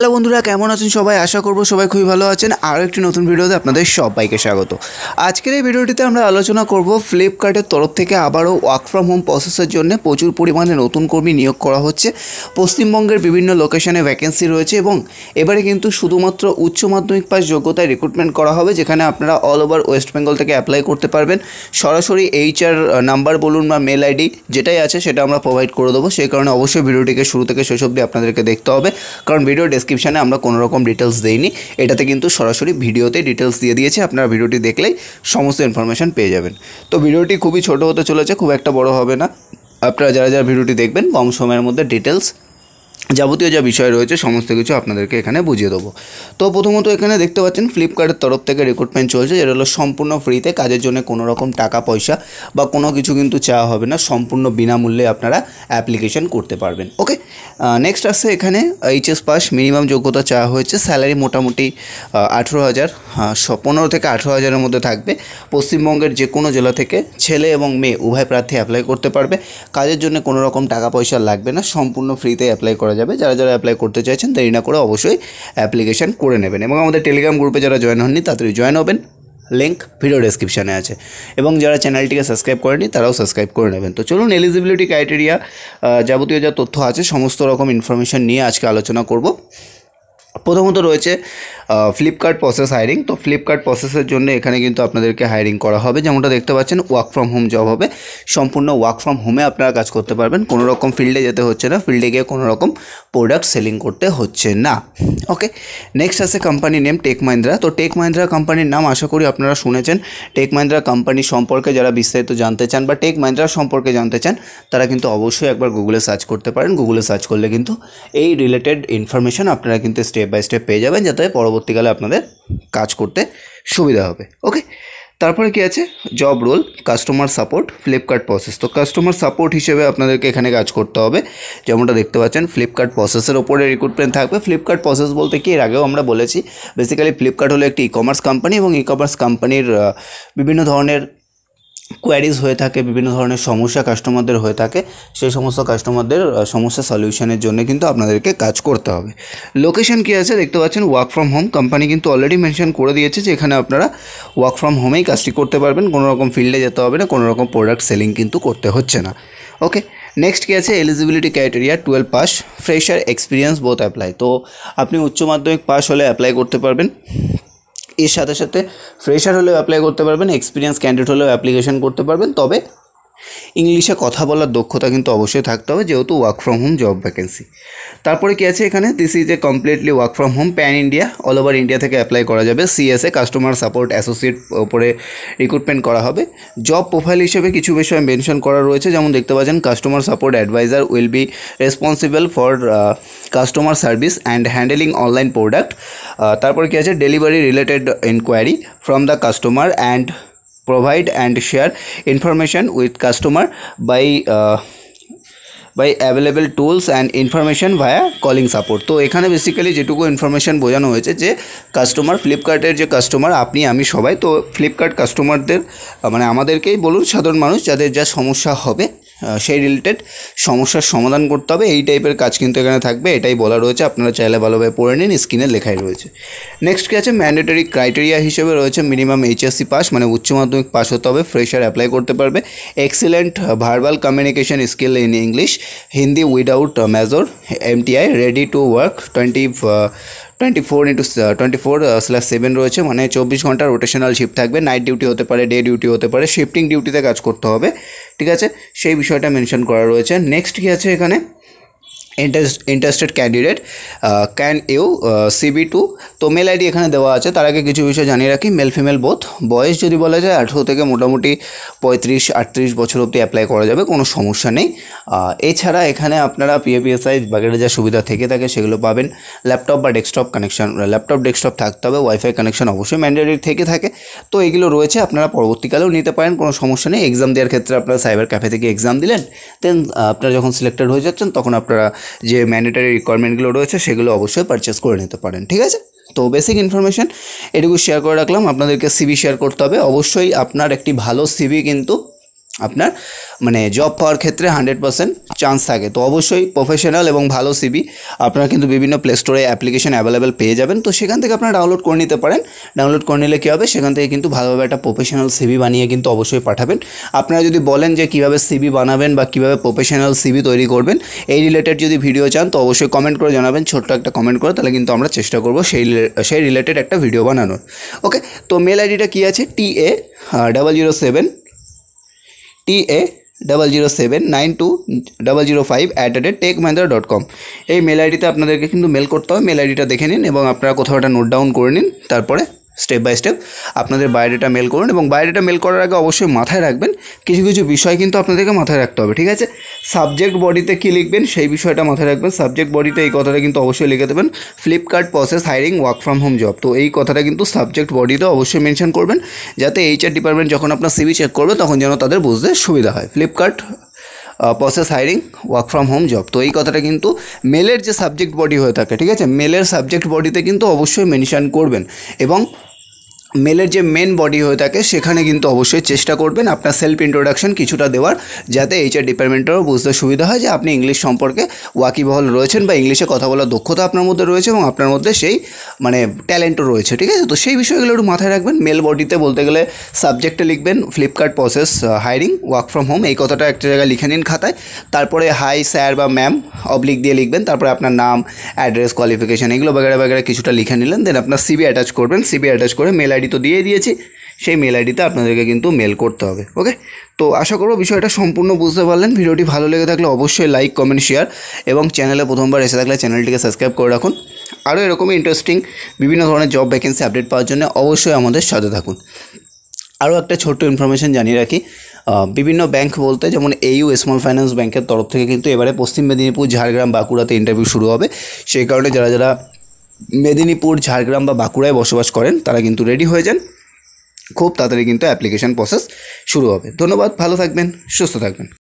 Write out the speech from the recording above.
hello বন্ধুরা কেমন আছেন সবাই আশা করব সবাই খুবই ভালো আছেন আরও একটি নতুন ভিডিওতে আপনাদের সবাইকে স্বাগত আজকের এই ভিডিওটিতে আমরা আলোচনা করব ফ্লিপকার্টের তরফ থেকে আবারও ওয়ার্ক ফ্রম হোম প্রসেসের জন্য প্রচুর পরিমাণে নতুন কর্মী নিয়োগ করা হচ্ছে পশ্চিমবঙ্গের বিভিন্ন লোকেশনে ভ্যাকেন্সি রয়েছে এবং এবারে কিন্তু শুধুমাত্র উচ্চ মাধ্যমিক পাস যোগ্যতায় রিক্রুটমেন্ট করা হবে যেখানে আপনারা অল ওভার ওয়েস্ট বেঙ্গল থেকে অ্যাপ্লাই করতে পারবেন সরাসরি এইচআর নাম্বার বলুন বা মেল আইডি যেটাই আছে সেটা আমরা প্রোভাইড করে দেবো সেই কারণে অবশ্যই ভিডিওটিকে শুরু থেকে শেষ অবধি আপনাদেরকে দেখতে হবে কারণ ভিডিও ডেসক্রিপ ডিসক্রিপশানে আমরা কোনো রকম ডিটেলস দেইনি এটাতে কিন্তু সরাসরি ভিডিওতে ডিটেলস দিয়ে দিয়েছে আপনারা ভিডিওটি দেখলেই সমস্ত ইনফরমেশান পেয়ে যাবেন তো ভিডিওটি খুবই ছোট হতে চলেছে খুব একটা বড় হবে না আপনারা যারা যারা ভিডিওটি দেখবেন কম সময়ের মধ্যে ডিটেলস যাবতীয় যা বিষয় রয়েছে সমস্ত কিছু আপনাদেরকে এখানে বুঝিয়ে দেবো তো প্রথমত এখানে দেখতে পাচ্ছেন ফ্লিপকার্টের তরফ থেকে রিক্রুটমেন্ট চলছে যেটা হলো সম্পূর্ণ ফ্রিতে কাজের জন্য কোনো রকম টাকা পয়সা বা কোনো কিছু কিন্তু চাওয়া হবে না সম্পূর্ণ বিনামূল্যে আপনারা অ্যাপ্লিকেশন করতে পারবেন ওকে নেক্সট আসছে এখানে এইচএস পাস মিনিমাম যোগ্যতা চাওয়া হয়েছে স্যালারি মোটামুটি আঠেরো হাজার পনেরো থেকে আঠেরো হাজারের মধ্যে থাকবে পশ্চিমবঙ্গের যে কোনো জেলা থেকে ছেলে এবং মেয়ে উভয় প্রার্থী অ্যাপ্লাই করতে পারবে কাজের জন্য কোনো রকম টাকা পয়সা লাগবে না সম্পূর্ণ ফ্রিতে অ্যাপ্লাই করা যাবে যারা যারা অ্যাপ্লাই করতে চাইছেন দেরি না করে অবশ্যই অ্যাপ্লিকেশান করে নেবেন এবং আমাদের টেলিগ্রাম গ্রুপে যারা জয়েন হননি তাড়াতাড়ি জয়েন হবেন লিঙ্ক ভিডিও ডেসক্রিপশানে আছে এবং যারা চ্যানেলটিকে সাবস্ক্রাইব করেনি তারাও সাবস্ক্রাইব করে নেবেন তো চলুন এলিজিবিলিটি ক্রাইটেরিয়া যাবতীয় যা তথ্য আছে সমস্ত রকম ইনফরমেশান নিয়ে আজকে আলোচনা করব প্রথমত রয়েছে ফ্লিপকার্ট প্রসেস হায়ারিং তো ফ্লিপকার্ট প্রসেসের জন্য এখানে কিন্তু আপনাদেরকে হায়ারিং করা হবে যেমনটা দেখতে পাচ্ছেন ওয়ার্ক ফ্রম হোম জব হবে সম্পূর্ণ ওয়ার্ক ফ্রম হোমে আপনারা কাজ করতে পারবেন কোনো রকম ফিল্ডে যেতে হচ্ছে না ফিল্ডে গিয়ে কোনো রকম প্রোডাক্ট সেলিং করতে হচ্ছে না ওকে নেক্সট আছে কোম্পানি নেম টেক মাহিন্দ্রা তো টেক মাহিন্দ্রা কোম্পানির নাম আশা করি আপনারা শুনেছেন টেক মাহিন্দ্রা কোম্পানি সম্পর্কে যারা বিস্তারিত জানতে চান বা টেক মাহিন্দ্রা সম্পর্কে জানতে চান তারা কিন্তু অবশ্যই একবার গুগলে সার্চ করতে পারেন গুগলে সার্চ করলে কিন্তু এই রিলেটেড ইনফরমেশন আপনারা কিন্তু স্টেপ বাই স্টেপ পেয়ে যাবেন যাতে পরবর্তীকালে আপনাদের কাজ করতে সুবিধা হবে ওকে তারপরে কি আছে job role customer support Flipkart process তো কাস্টমার সাপোর্ট হিসেবে আপনাদেরকে এখানে কাজ করতে হবে যেমনটা দেখতে পাচ্ছেন ফ্লিপকার্ট প্রসেসের ওপরে রিক্রুটমেন্ট থাকবে ফ্লিপকার্ট প্রসেস বলতে কি এর আগেও আমরা বলেছি বেসিক্যালি ফ্লিপকার্ট হলো একটি ই কমার্স কোম্পানি এবং ই কমার্স কোম্পানির বিভিন্ন ধরনের কোয়ারিজ হয়ে থাকে বিভিন্ন ধরনের সমস্যা কাস্টমারদের হয়ে থাকে সেই সমস্ত কাস্টমারদের সমস্যা সলিউশনের জন্য কিন্তু আপনাদেরকে কাজ করতে হবে লোকেশন কী আছে দেখতে পাচ্ছেন ওয়ার্ক ফ্রম হোম কোম্পানি কিন্তু অলরেডি মেনশন করে দিয়েছে যে এখানে আপনারা ওয়ার্ক ফ্রম হোমেই কাজটি করতে পারবেন কোনো রকম ফিল্ডে যেতে হবে না কোনো রকম প্রোডাক্ট সেলিং কিন্তু করতে হচ্ছে না ওকে নেক্সট কী আছে eligibility criteria twelve pass fresher experience both apply তো আপনি উচ্চ মাধ্যমিক পাস হলে অ্যাপ্লাই করতে পারবেন এর সাথে সাথে ফ্রেশার হলেও অ্যাপ্লাই করতে পারবেন এক্সপিরিয়েন্স ক্যান্ডিডেট হলেও অ্যাপ্লিকেশন করতে পারবেন তবে ইংলিশে কথা বলার দক্ষতা কিন্তু অবশ্যই থাকতে হবে যেহেতু work from home job vacancy তারপরে কী আছে এখানে this is a completely work from home pan India all over India থেকে অ্যাপ্লাই করা যাবে সিএসএ কাস্টমার সাপোর্ট অ্যাসোসিয়েট ওপরে রিক্রুটমেন্ট করা হবে জব প্রোফাইল হিসেবে কিছু বিষয় মেনশন করা রয়েছে যেমন দেখতে পাচ্ছেন customer support adviser will be responsible for customer service and handling online product তারপর কী আছে delivery related enquiry from the customer and provide and share information with customer by by available tools and information via calling support তো এখানে basically যেটুকু information বোঝানো হয়েছে যে customer ফ্লিপকার্টের যে কাস্টমার আপনি আমি সবাই তো ফ্লিপকার্ট কাস্টমারদের মানে আমাদেরকেই বলুন সাধারণ মানুষ যাদের যা সমস্যা হবে সেই রিলেটেড সমস্যার সমাধান করতে হবে এই টাইপের কাজ কিন্তু এখানে থাকবে এটাই বলা রয়েছে আপনারা চাইলে ভালোভাবে পড়ে নিন স্ক্রিনে লেখাই রয়েছে নেক্সট কি আছে ম্যান্ডেটরি ক্রাইটেরিয়া হিসেবে রয়েছে মিনিমাম এইচএসসি পাস মানে উচ্চ মাধ্যমিক পাস হতে হবে ফ্রেশার অ্যাপ্লাই করতে পারবে excellent verbal communication skill in English Hindi without major MTI ready to work twenty twenty four into twenty four slash seven রয়েছে মানে চব্বিশ ঘন্টা রোটেশনাল শিফট থাকবে নাইট ডিউটি হতে পারে ডে ডিউটি হতে পারে শিফটিং ডিউটিতে কাজ করতে হবে ঠিক আছে সেই বিষয়টা মেনশন করা রয়েছে নেক্সট কী আছে এখানে interest interested candidate can you CV to তো মেল আইডি এখানে দেওয়া আছে তার আগে কিছু বিষয় জানিয়ে রাখি মেল ফিমেল বোথ বয়স যদি বলা যায় আঠেরো থেকে মোটামুটি পঁয়ত্রিশ আটত্রিশ বছর অবধি অ্যাপ্লাই করা যাবে কোনো সমস্যা নেই এছাড়া এখানে আপনারা পিএপিএসআই বাগেরা যা সুবিধা থেকে থাকে সেগুলো পাবেন ল্যাপটপ বা ডেস্কটপ কানেকশন ল্যাপটপ ডেস্কটপ থাকতে হবে ওয়াইফাই কানেকশন অবশ্যই ম্যান্ডেটরি থেকে থাকে তো এগুলো রয়েছে আপনারা পরবর্তীকালেও নিতে পারেন কোনো সমস্যা নেই এক্সাম দেওয়ার ক্ষেত্রে আপনারা সাইবার ক্যাফে থেকে এক্সাম দিলেন দেন আপনারা যখন সিলেক্টেড হয়ে যাচ্ছেন তখন আপনারা যে ম্যান্ডেটারি রিকোয়ারমেন্টগুলো রয়েছে সেগুলো অবশ্যই পারচেস করে নিতে পারেন ঠিক আছে তো বেসিক ইনফরমেশান এটুকু শেয়ার করে রাখলাম আপনাদেরকে সিবি শেয়ার করতে হবে অবশ্যই আপনার একটি ভালো সিবি কিন্তু আপনার মানে জব পাওয়ার ক্ষেত্রে হান্ড্রেড পার্সেন্ট চান্স থাকে তো অবশ্যই প্রফেশনাল এবং ভালো সিবি আপনারা কিন্তু বিভিন্ন প্লে স্টোরে অ্যাপ্লিকেশন অ্যাভেলেবেল পেয়ে যাবেন তো সেখান থেকে আপনারা ডাউনলোড করে নিতে পারেন ডাউনলোড করে নিলে কী হবে সেখান থেকে কিন্তু ভালোভাবে একটা প্রফেশনাল সিবি বানিয়ে কিন্তু অবশ্যই পাঠাবেন আপনারা যদি বলেন যে কীভাবে সিবি বানাবেন বা কীভাবে প্রফেশনাল সিবি তৈরি করবেন এই রিলেটেড যদি ভিডিও চান তো অবশ্যই কমেন্ট করে জানাবেন ছোট্ট একটা কমেন্ট করে তাহলে কিন্তু আমরা চেষ্টা করব সেই সেই রিলেটেড একটা ভিডিও বানানোর ওকে তো মেল আইডিটা কী আছে T A double zero seven T A double zero seven nine two double zero five at the rate Tech Mahindra dot com এই মেল আইডিতে আপনাদেরকে কিন্তু মেল করতে হবে মেল আইডিটা দেখে নিন এবং আপনারা কোথাও একটা নোট ডাউন করে নিন তারপরে স্টেপ বাই স্টেপ আপনাদের বায়োডেটা মেল করুন এবং বায়োডেটা মেল করার আগে অবশ্যই মাথায় রাখবেন কিছু কিছু বিষয় কিন্তু আপনাদেরকে মাথায় রাখতে হবে ঠিক আছে সাবজেক্ট বডিতে কী লিখবেন সেই বিষয়টা মাথায় রাখবেন সাবজেক্ট বডিতে এই কথাটা কিন্তু অবশ্যই লিখে দেবেন Flipkart process hiring work from home job তো এই কথাটা কিন্তু সাবজেক্ট বডিতে অবশ্যই মেনশন করবেন যাতে এইচআর ডিপার্টমেন্ট যখন আপনার সিভি চেক করবে তখন যেন তাদের বুঝতে সুবিধা হয় Flipkart process hiring work from home job তো এই কথাটা কিন্তু মেলের যে সাবজেক্ট বডি হয়ে থাকে ঠিক আছে মেলের সাবজেক্ট বডিতে কিন্তু অবশ্যই মেনশান করবেন এবং মেলের যে মেন বডি হয়ে থাকে সেখানে কিন্তু অবশ্যই চেষ্টা করবেন আপনার সেলফ ইন্ট্রোডাকশন কিছুটা দেওয়ার যাতে এইচআর ডিপার্টমেন্টেরও বুঝতে সুবিধা হয় যে আপনি ইংলিশ সম্পর্কে ওয়াকিবহল রয়েছেন বা ইংলিশে কথা বলার দক্ষতা আপনার মধ্যে রয়েছে এবং আপনার মধ্যে সেই মানে ট্যালেন্টও রয়েছে ঠিক আছে তো সেই বিষয়গুলো একটু মাথায় রাখবেন মেল বডিতে বলতে গেলে সাবজেক্টে লিখবেন Flipkart process hiring work from home এই কথাটা একটা জায়গায় লিখে নিন খাতায় তারপরে হাই স্যার বা ম্যাম অবলিক দিয়ে লিখবেন তারপরে আপনার নাম অ্যাড্রেস কোয়ালিফিকেশান এগুলো বাগেরা বাগেরা কিছুটা লিখে নিলেন দেন আপনার সিবি অ্যাটাচ করবেন সিবি অ্যাটাচ করে মেল আইডি তো দিয়ে দিয়েছি সেই মেল আইডিতে আপনাদেরকে কিন্তু মেল করতে হবে ওকে তো আশা করব বিষয়টা সম্পূর্ণ বুঝতে পারলেন ভিডিওটি ভালো লেগে থাকলে অবশ্যই লাইক কমেন্ট শেয়ার এবং চ্যানেলে প্রথমবার এসে থাকলে চ্যানেলটিকে সাবস্ক্রাইব করে রাখুন আরও এরকমই ইন্টারেস্টিং বিভিন্ন ধরনের জব ভ্যাকেন্সি আপডেট পাওয়ার জন্য অবশ্যই আমাদের সাথে থাকুন আরও একটা ছোট্ট ইনফরমেশন জানিয়ে রাখি বিভিন্ন ব্যাংক বলতে যেমন এইউ স্মল ফাইন্যান্স ব্যাংকের তরফ থেকে কিন্তু এবারে পশ্চিম মেদিনীপুর ঝাড়গ্রাম বাঁকুড়াতে ইন্টারভিউ শুরু হবে সেই কারণে যারা যারা মেদিনীপুর ঝাড়গ্রাম বা বাঁকুড়ায় বসবাস করেন তারা কিন্তু রেডি হয়ে যান খুব তাড়াতাড়ি কিন্তু অ্যাপ্লিকেশান প্রসেস শুরু হবে ধন্যবাদ ভালো থাকবেন সুস্থ থাকবেন